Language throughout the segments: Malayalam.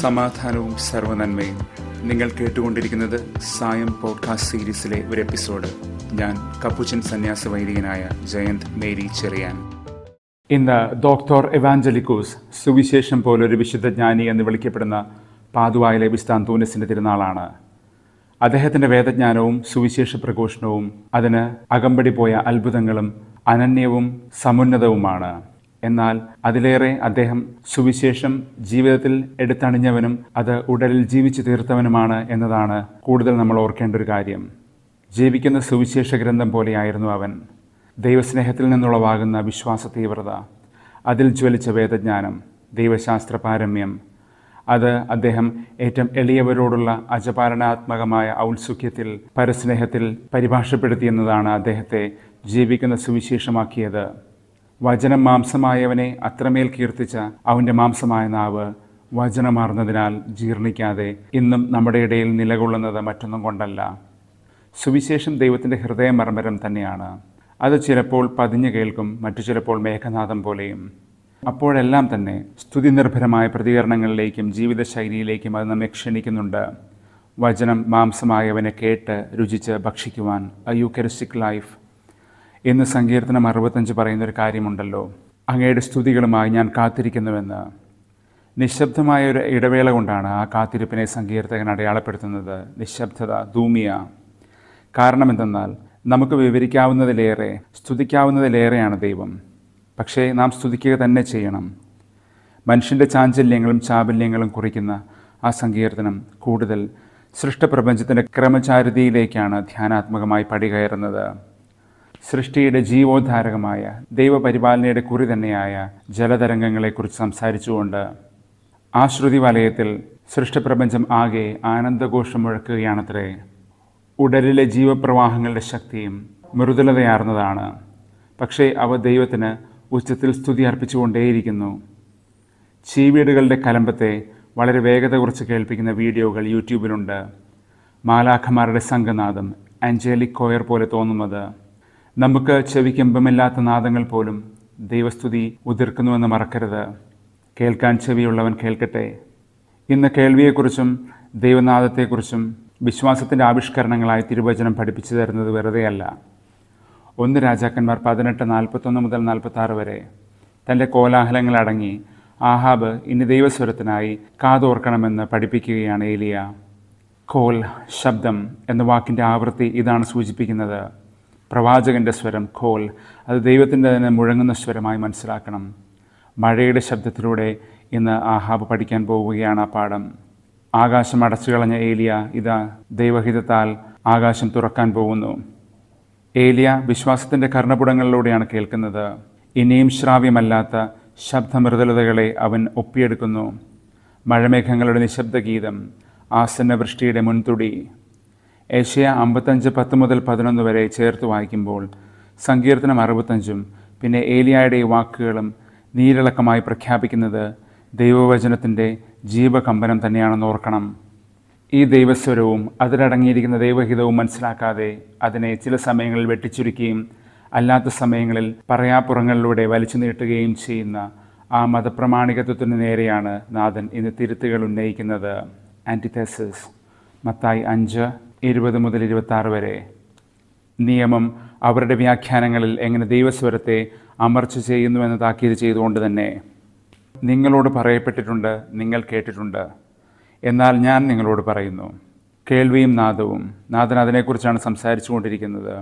സമാധാനവും സർവനന്മയും നിങ്ങൾ കേട്ടുകൊണ്ടിരിക്കുന്നത് സായം പോഡ്കാസ്റ്റ് സീരീസിലെ ഒരു എപ്പിസോഡ് ഞാൻ കപ്പുച്ചൻ സന്യാസ വൈദികനായ ജയന്ത് മേരി ചെറിയാൻ ഇന്ന് ഡോക്ടർ എവാഞ്ചലിക്കോസ് സുവിശേഷം പോലൊരു വിശുദ്ധജ്ഞാനി എന്ന് വിളിക്കപ്പെടുന്ന പാതുവായിലെ തൂനസിന്റെ തിരുനാളാണ് അദ്ദേഹത്തിന്റെ വേദജ്ഞാനവും സുവിശേഷ പ്രഘോഷണവും അതിന് അകമ്പടി പോയ അത്ഭുതങ്ങളും അനന്യവും സമുന്നതവുമാണ് എന്നാൽ അതിലേറെ അദ്ദേഹം സുവിശേഷം ജീവിതത്തിൽ എടുത്തണിഞ്ഞവനും അത് ഉടലിൽ ജീവിച്ചു തീർത്തവനുമാണ് എന്നതാണ് കൂടുതൽ നമ്മൾ ഓർക്കേണ്ട ഒരു കാര്യം ജീവിക്കുന്ന സുവിശേഷ ഗ്രന്ഥം പോലെയായിരുന്നു അവൻ ദൈവസ്നേഹത്തിൽ നിന്നുളവാകുന്ന വിശ്വാസ തീവ്രത അതിൽ ജ്വലിച്ച വേദജ്ഞാനം ദൈവശാസ്ത്ര പാരമ്യം അത് അദ്ദേഹം ഏറ്റവും എളിയവരോടുള്ള അജപാലനാത്മകമായ ഔത്സുഖ്യത്തിൽ പരസ്നേഹത്തിൽ പരിഭാഷപ്പെടുത്തിയെന്നതാണ് അദ്ദേഹത്തെ ജീവിക്കുന്ന സുവിശേഷമാക്കിയത് വചനം മാംസമായവനെ അത്രമേൽ കീർത്തിച്ച അവൻ്റെ മാംസമായ നാവ് വചനമാർന്നതിനാൽ ജീർണിക്കാതെ ഇന്നും നമ്മുടെ ഇടയിൽ നിലകൊള്ളുന്നത് മറ്റൊന്നും കൊണ്ടല്ല സുവിശേഷം ദൈവത്തിൻ്റെ ഹൃദയമർമ്മരം തന്നെയാണ് അത് ചിലപ്പോൾ പതിഞ്ഞു കേൾക്കും മറ്റു ചിലപ്പോൾ മേഘനാഥം പോലെയും അപ്പോഴെല്ലാം തന്നെ സ്തുതി നിർഭരമായ പ്രതികരണങ്ങളിലേക്കും ജീവിതശൈലിയിലേക്കും അത് നമ്മെ ക്ഷണിക്കുന്നുണ്ട് വചനം മാംസമായവനെ കേട്ട് രുചിച്ച് ഭക്ഷിക്കുവാൻ അ ലൈഫ് എന്ന് സങ്കീർത്തനം അറുപത്തഞ്ച് പറയുന്നൊരു കാര്യമുണ്ടല്ലോ അങ്ങയുടെ സ്തുതികളുമായി ഞാൻ കാത്തിരിക്കുന്നുവെന്ന് നിശബ്ദമായ ഒരു ഇടവേള കൊണ്ടാണ് ആ കാത്തിരിപ്പിനെ സങ്കീർത്തകൻ അടയാളപ്പെടുത്തുന്നത് നിശബ്ദത ധൂമിയ കാരണം എന്തെന്നാൽ നമുക്ക് വിവരിക്കാവുന്നതിലേറെ സ്തുതിക്കാവുന്നതിലേറെയാണ് ദൈവം പക്ഷേ നാം സ്തുതിക്കുക തന്നെ ചെയ്യണം മനുഷ്യൻ്റെ ചാഞ്ചല്യങ്ങളും ചാബല്യങ്ങളും കുറിക്കുന്ന ആ സങ്കീർത്തനം കൂടുതൽ സൃഷ്ടപ്രപഞ്ചത്തിൻ്റെ ക്രമചാരുതിയിലേക്കാണ് ധ്യാനാത്മകമായി പടികയറുന്നത് സൃഷ്ടിയുടെ ജീവോദ്ധാരകമായ ദൈവപരിപാലനയുടെ കുറി തന്നെയായ ജലതരംഗങ്ങളെക്കുറിച്ച് സംസാരിച്ചുകൊണ്ട് ആശ്രുതി വലയത്തിൽ സൃഷ്ടിപ്രപഞ്ചം ആകെ ആനന്ദഘോഷം മുഴക്കുകയാണത്രേ ഉടലിലെ ജീവപ്രവാഹങ്ങളുടെ ശക്തിയും മൃദുലതയാർന്നതാണ് പക്ഷേ അവ ദൈവത്തിന് ഉച്ചത്തിൽ സ്തുതി അർപ്പിച്ചുകൊണ്ടേയിരിക്കുന്നു ചീവീടുകളുടെ കലമ്പത്തെ വളരെ വേഗത കുറിച്ച് കേൾപ്പിക്കുന്ന വീഡിയോകൾ യൂട്യൂബിലുണ്ട് മാലാഖമാരുടെ സംഘനാഥം ആഞ്ചേലിക് കോയർ പോലെ തോന്നുന്നത് നമുക്ക് ചെവിക്ക് ഇമ്പമില്ലാത്ത നാദങ്ങൾ പോലും ദൈവസ്തുതി ഉതിർക്കുന്നുവെന്ന് മറക്കരുത് കേൾക്കാൻ ചെവിയുള്ളവൻ കേൾക്കട്ടെ ഇന്ന് കേൾവിയെക്കുറിച്ചും ദൈവനാദത്തെക്കുറിച്ചും വിശ്വാസത്തിൻ്റെ ആവിഷ്കരണങ്ങളായി തിരുവചനം പഠിപ്പിച്ചു തരുന്നത് വെറുതെയല്ല ഒന്ന് രാജാക്കന്മാർ പതിനെട്ട് നാൽപ്പത്തൊന്ന് മുതൽ നാൽപ്പത്താറ് വരെ തൻ്റെ കോലാഹലങ്ങളടങ്ങി ആഹാബ് ഇനി ദൈവസ്വരത്തിനായി കാതോർക്കണമെന്ന് പഠിപ്പിക്കുകയാണ് ഏലിയ കോൽ ശബ്ദം എന്ന വാക്കിൻ്റെ ആവൃത്തി ഇതാണ് സൂചിപ്പിക്കുന്നത് പ്രവാചകൻ്റെ സ്വരം കോൽ അത് ദൈവത്തിൻ്റെ തന്നെ മുഴങ്ങുന്ന സ്വരമായി മനസ്സിലാക്കണം മഴയുടെ ശബ്ദത്തിലൂടെ ഇന്ന് ആഹാബ് പഠിക്കാൻ പോവുകയാണ് ആ പാഠം ആകാശം അടച്ചു കളഞ്ഞ ഏലിയ ഇതാ ദൈവഹിതത്താൽ ആകാശം തുറക്കാൻ പോകുന്നു ഏലിയ വിശ്വാസത്തിൻ്റെ കർണപുടങ്ങളിലൂടെയാണ് കേൾക്കുന്നത് ഇനിയും ശ്രാവ്യമല്ലാത്ത ശബ്ദമൃദുലതകളെ അവൻ ഒപ്പിയെടുക്കുന്നു മഴമേഘങ്ങളുടെ നിശബ്ദ ഗീതം ആസന്നവൃഷ്ടിയുടെ മുൻതുടി ഏഷ്യ അമ്പത്തഞ്ച് പത്ത് മുതൽ പതിനൊന്ന് വരെ ചേർത്ത് വായിക്കുമ്പോൾ സങ്കീർത്തനം അറുപത്തഞ്ചും പിന്നെ ഏലിയായുടെ വാക്കുകളും നീരിളക്കമായി പ്രഖ്യാപിക്കുന്നത് ദൈവവചനത്തിൻ്റെ ജീവകമ്പനം തന്നെയാണെന്ന് ഓർക്കണം ഈ ദൈവസ്വരവും അതിലടങ്ങിയിരിക്കുന്ന ദൈവഹിതവും മനസ്സിലാക്കാതെ അതിനെ ചില സമയങ്ങളിൽ വെട്ടിച്ചുരുക്കുകയും അല്ലാത്ത സമയങ്ങളിൽ പറയാപ്പുറങ്ങളിലൂടെ വലിച്ചു നീട്ടുകയും ചെയ്യുന്ന ആ മതപ്രമാണികത്വത്തിന് നേരെയാണ് നാഥൻ ഇന്ന് തിരുത്തുകൾ ഉന്നയിക്കുന്നത് ആൻറ്റിതെസിസ് മത്തായി അഞ്ച് ഇരുപത് മുതൽ ഇരുപത്തി വരെ നിയമം അവരുടെ വ്യാഖ്യാനങ്ങളിൽ എങ്ങനെ ദൈവസ്വരത്തെ അമർച്ച ചെയ്യുന്നു എന്ന് താക്കീത് ചെയ്തുകൊണ്ട് തന്നെ നിങ്ങളോട് പറയപ്പെട്ടിട്ടുണ്ട് നിങ്ങൾ കേട്ടിട്ടുണ്ട് എന്നാൽ ഞാൻ നിങ്ങളോട് പറയുന്നു കേൾവിയും നാദവും നാഥൻ അതിനെക്കുറിച്ചാണ് സംസാരിച്ചു കൊണ്ടിരിക്കുന്നത്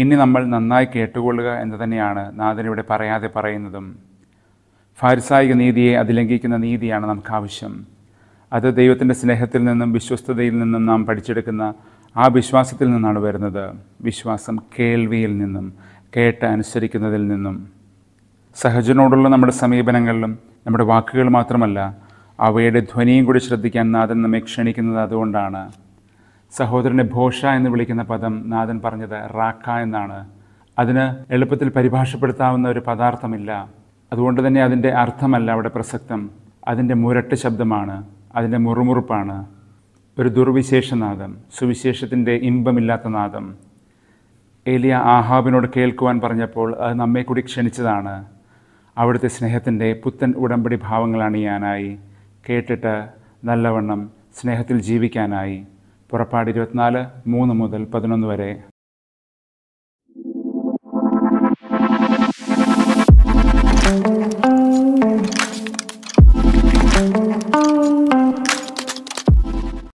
ഇനി നമ്മൾ നന്നായി കേട്ടുകൊള്ളുക എന്ന് തന്നെയാണ് നാഥൻ ഇവിടെ പറയാതെ പറയുന്നതും ഫാരിസായിക നീതിയെ അതിലംഘിക്കുന്ന നീതിയാണ് നമുക്കാവശ്യം അത് ദൈവത്തിൻ്റെ സ്നേഹത്തിൽ നിന്നും വിശ്വസ്തതയിൽ നിന്നും നാം പഠിച്ചെടുക്കുന്ന ആ വിശ്വാസത്തിൽ നിന്നാണ് വരുന്നത് വിശ്വാസം കേൾവിയിൽ നിന്നും കേട്ട് അനുസരിക്കുന്നതിൽ നിന്നും സഹജനോടുള്ള നമ്മുടെ സമീപനങ്ങളിലും നമ്മുടെ വാക്കുകൾ മാത്രമല്ല അവയുടെ ധ്വനിയും കൂടി ശ്രദ്ധിക്കാൻ നാഥൻ നമ്മെ ക്ഷണിക്കുന്നത് അതുകൊണ്ടാണ് സഹോദരനെ ഭോഷ എന്ന് വിളിക്കുന്ന പദം നാഥൻ പറഞ്ഞത് റാക്ക എന്നാണ് അതിന് എളുപ്പത്തിൽ പരിഭാഷപ്പെടുത്താവുന്ന ഒരു പദാർത്ഥമില്ല അതുകൊണ്ട് തന്നെ അതിൻ്റെ അർത്ഥമല്ല അവിടെ പ്രസക്തം അതിൻ്റെ മുരട്ട് ശബ്ദമാണ് അതിൻ്റെ മുറുമുറുപ്പാണ് ഒരു ദുർവിശേഷനാദം സുവിശേഷത്തിൻ്റെ ഇമ്പമില്ലാത്ത നാദം ഏലിയ ആഹാബിനോട് കേൾക്കുവാൻ പറഞ്ഞപ്പോൾ അത് നമ്മെ കൂടി ക്ഷണിച്ചതാണ് അവിടുത്തെ സ്നേഹത്തിൻ്റെ പുത്തൻ ഉടമ്പടി ഭാവങ്ങളാണ് ഞാനായി കേട്ടിട്ട് നല്ലവണ്ണം സ്നേഹത്തിൽ ജീവിക്കാനായി പുറപ്പാട് ഇരുപത്തിനാല് മൂന്ന് മുതൽ പതിനൊന്ന് വരെ thank you